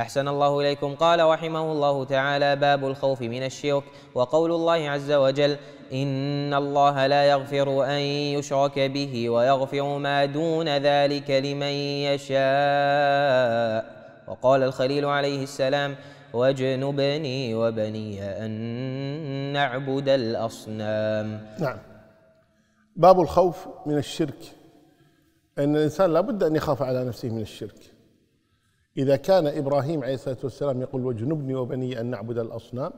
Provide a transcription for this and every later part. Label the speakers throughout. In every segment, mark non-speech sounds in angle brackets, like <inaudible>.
Speaker 1: أحسن الله إليكم قال رحمه الله تعالى باب الخوف من الشرك وقول الله عز وجل إن الله لا يغفر أن يشرك به ويغفر ما دون ذلك لمن يشاء وقال الخليل عليه السلام واجنبني وبني أن نعبد الأصنام
Speaker 2: نعم باب الخوف من الشرك أن الإنسان لا بد أن يخاف على نفسه من الشرك إذا كان إبراهيم عليه الصلاة والسلام يقول واجنبني وبني أن نعبد الأصنام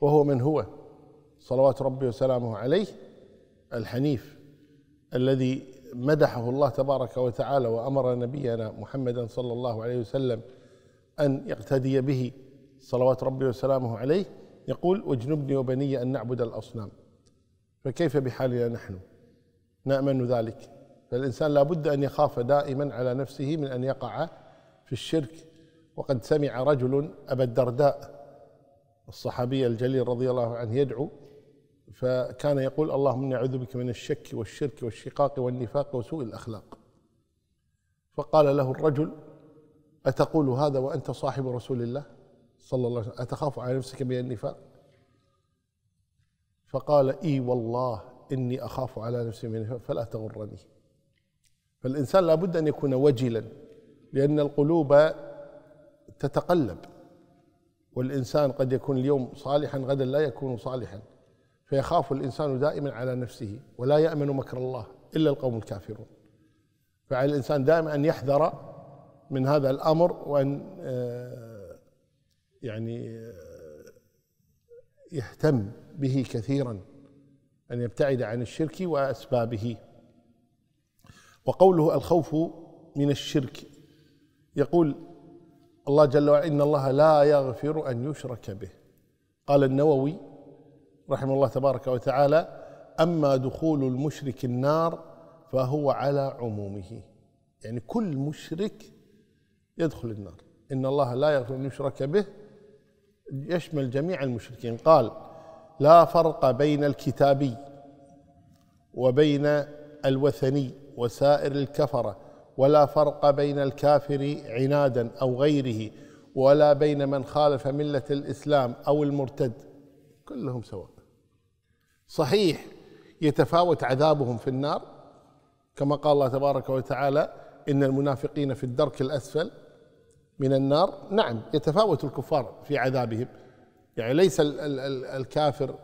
Speaker 2: وهو من هو صلوات ربي وسلامه عليه الحنيف الذي مدحه الله تبارك وتعالى وأمر نبينا محمدا صلى الله عليه وسلم أن يقتدي به صلوات ربي وسلامه عليه يقول واجنبني وبني أن نعبد الأصنام فكيف بحالنا نحن نأمن ذلك فالإنسان لابد أن يخاف دائما على نفسه من أن يقع في الشرك وقد سمع رجل أبا الدرداء الصحابي الجليل رضي الله عنه يدعو فكان يقول اللهم إني أعوذ بك من الشك والشرك والشقاق والنفاق وسوء الأخلاق فقال له الرجل أتقول هذا وأنت صاحب رسول الله صلى الله عليه وسلم أتخاف على نفسك من النفاق فقال إي والله إني أخاف على نفسي من النفاق فلا تغرني فالإنسان لابد أن يكون وجلاً لأن القلوب تتقلب والإنسان قد يكون اليوم صالحا غدا لا يكون صالحا فيخاف الإنسان دائما على نفسه ولا يأمن مكر الله إلا القوم الكافرون فعلى الإنسان دائما أن يحذر من هذا الأمر وأن آه، يعني آه، يهتم به كثيرا أن يبتعد عن الشرك وأسبابه وقوله الخوف من الشرك يقول الله جل وعلا إن الله لا يغفر أن يشرك به قال النووي رحمه الله تبارك وتعالى أما دخول المشرك النار فهو على عمومه يعني كل مشرك يدخل النار إن الله لا يغفر أن يشرك به يشمل جميع المشركين قال لا فرق بين الكتابي وبين الوثني وسائر الكفره ولا فرق بين الكافر عنادا او غيره ولا بين من خالف مله الاسلام او المرتد كلهم سواء صحيح يتفاوت عذابهم في النار كما قال الله تبارك وتعالى ان المنافقين في الدرك الاسفل من النار نعم يتفاوت الكفار في عذابهم يعني ليس الكافر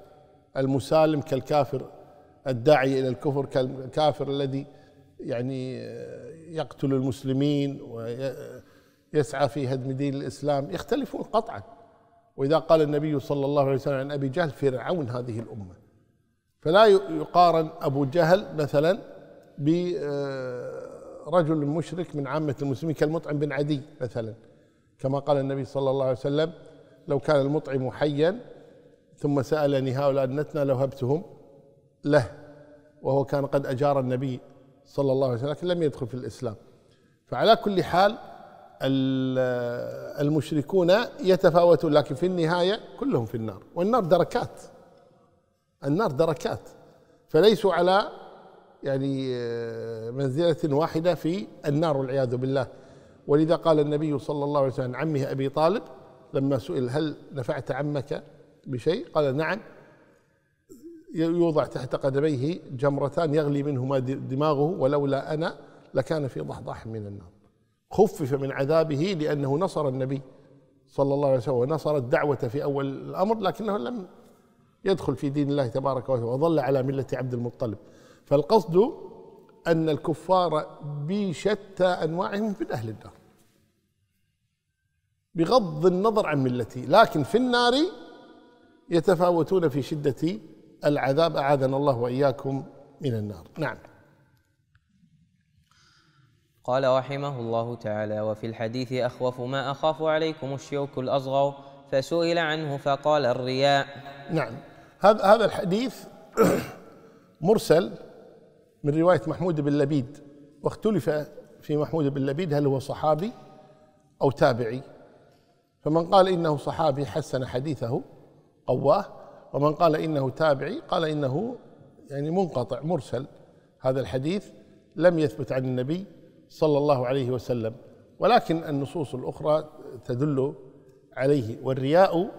Speaker 2: المسالم كالكافر الداعي الى الكفر كالكافر الذي يعني يقتل المسلمين ويسعى في هدم دين الإسلام يختلفون قطعا وإذا قال النبي صلى الله عليه وسلم عن أبي جهل فرعون هذه الأمة فلا يقارن أبو جهل مثلا برجل آه، مشرك من عامة المسلمين كالمطعم بن عدي مثلا كما قال النبي صلى الله عليه وسلم لو كان المطعم حيا ثم سألني هؤلاء النتنى لوهبتهم له وهو كان قد أجار النبي صلى الله عليه وسلم لكن لم يدخل في الإسلام فعلى كل حال المشركون يتفاوتون لكن في النهاية كلهم في النار والنار دركات النار دركات فليسوا على يعني منزلة واحدة في النار والعياذ بالله ولذا قال النبي صلى الله عليه وسلم عن عمه أبي طالب لما سئل هل نفعت عمك بشيء قال نعم يوضع تحت قدميه جمرتان يغلي منهما دماغه ولولا أنا لكان في ضحضاح من النار خفف من عذابه لأنه نصر النبي صلى الله عليه وسلم ونصر الدعوة في أول الأمر لكنه لم يدخل في دين الله تبارك وتعالى وظل على ملة عبد المطلب فالقصد أن الكفار بشتى أنواعهم من أهل النار بغض النظر عن ملتي لكن في النار يتفاوتون في شدة العذاب أعاذنا الله وإياكم من النار
Speaker 1: نعم قال رحمه الله تعالى وفي الحديث أخوف ما أخاف عليكم الشوك الأصغر فسئل عنه فقال الرياء نعم
Speaker 2: هذا هذا الحديث <clears throat> مرسل من رواية محمود بن لبيد واختلف في محمود بن لبيد هل هو صحابي أو تابعي فمن قال إنه صحابي حسن حديثه قواه ومن قال إنه تابعي قال إنه يعني منقطع مرسل هذا الحديث لم يثبت عن النبي صلى الله عليه وسلم ولكن النصوص الأخرى تدل عليه والرياء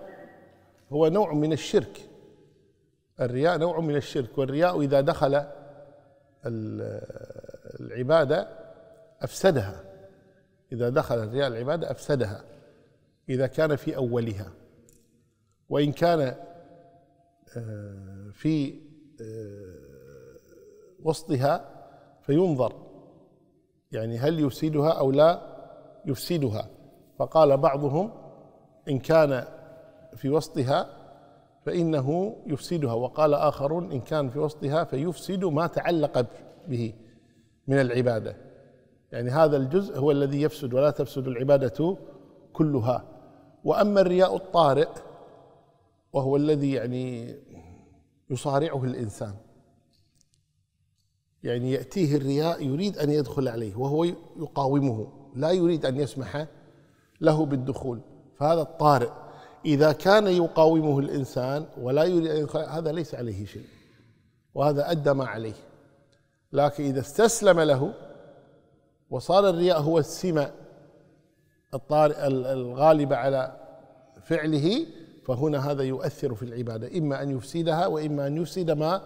Speaker 2: هو نوع من الشرك الرياء نوع من الشرك والرياء إذا دخل العبادة أفسدها إذا دخل الرياء العبادة أفسدها إذا كان في أولها وإن كان آه، في آه، وسطها فينظر يعني هل يفسدها أو لا يفسدها فقال بعضهم إن كان في وسطها فإنه يفسدها وقال آخرون إن كان في وسطها فيفسد ما تعلق به من العبادة يعني هذا الجزء هو الذي يفسد ولا تفسد العبادة كلها وأما الرياء الطارئ وهو الذي يعني يصارعه الإنسان يعني يأتيه الرياء يريد أن يدخل عليه وهو يقاومه لا يريد أن يسمح له بالدخول فهذا الطارئ إذا كان يقاومه الإنسان ولا يريد أن يدخل هذا ليس عليه شيء وهذا أدى ما عليه لكن إذا استسلم له وصار الرياء هو السمة الطارئ الغالبة على فعله فهنا هذا يؤثر في العبادة إما أن يفسدها وإما أن يفسد ما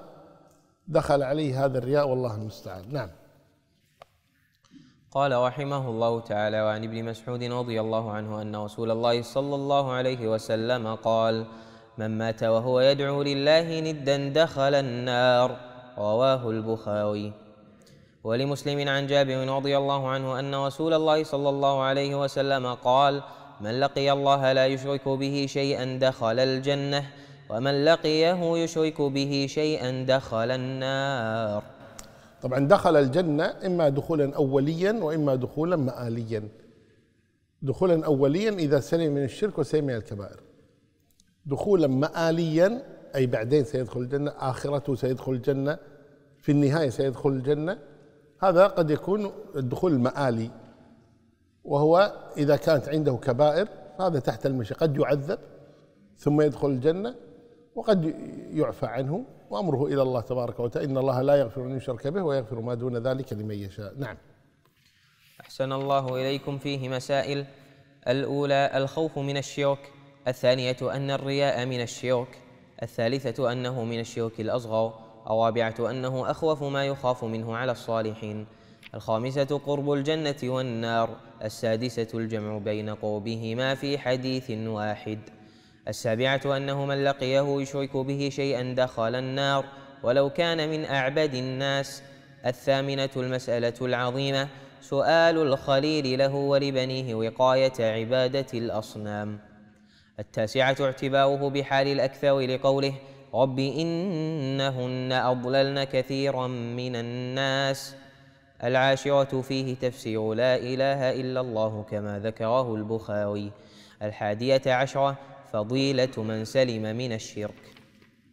Speaker 2: دخل عليه هذا الرياء والله المستعان نعم
Speaker 1: قال رحمه الله تعالى وعن ابن مسعود رضي الله عنه أن رسول الله صلى الله عليه وسلم قال من مات وهو يدعو لله ندا دخل النار رواه البخاري ولمسلم عن جابر رضي الله عنه أن رسول الله صلى الله عليه وسلم قال من لقي الله لا يشرك به شيئا دخل الجنة ومن لقيه يشرك به شيئا دخل النار
Speaker 2: طبعا دخل الجنة إما دخولا أوليا وإما دخولا مآليا دخولا أوليا إذا سلم من الشرك وسلم من الكبائر دخولا مآليا أي بعدين سيدخل الجنة آخرته سيدخل الجنة في النهاية سيدخل الجنة هذا قد يكون الدخول المآلي وهو إذا كانت عنده كبائر هذا تحت المشي قد يعذب ثم يدخل الجنة وقد يعفى عنه وأمره إلى الله تبارك وتعالى إن الله لا يغفر أن يشرك به ويغفر ما دون ذلك لمن يشاء
Speaker 1: نعم أحسن الله إليكم فيه مسائل الأولى الخوف من الشرك الثانية أن الرياء من الشرك الثالثة أنه من الشرك الأصغر الرابعة أنه أخوف ما يخاف منه على الصالحين الخامسة قرب الجنة والنار السادسة الجمع بين قربهما في حديث واحد السابعة أنه من لقيه يشرك به شيئا دخل النار ولو كان من أعبد الناس الثامنة المسألة العظيمة سؤال الخليل له ولبنيه وقاية عبادة الأصنام التاسعة اعتباؤه بحال الأكثر لقوله رب إنهن أضللن كثيرا من الناس العاشرة فيه تفسير لا إله إلا الله كما ذكره البخاري الحادية عشرة فضيلة من سلم من الشرك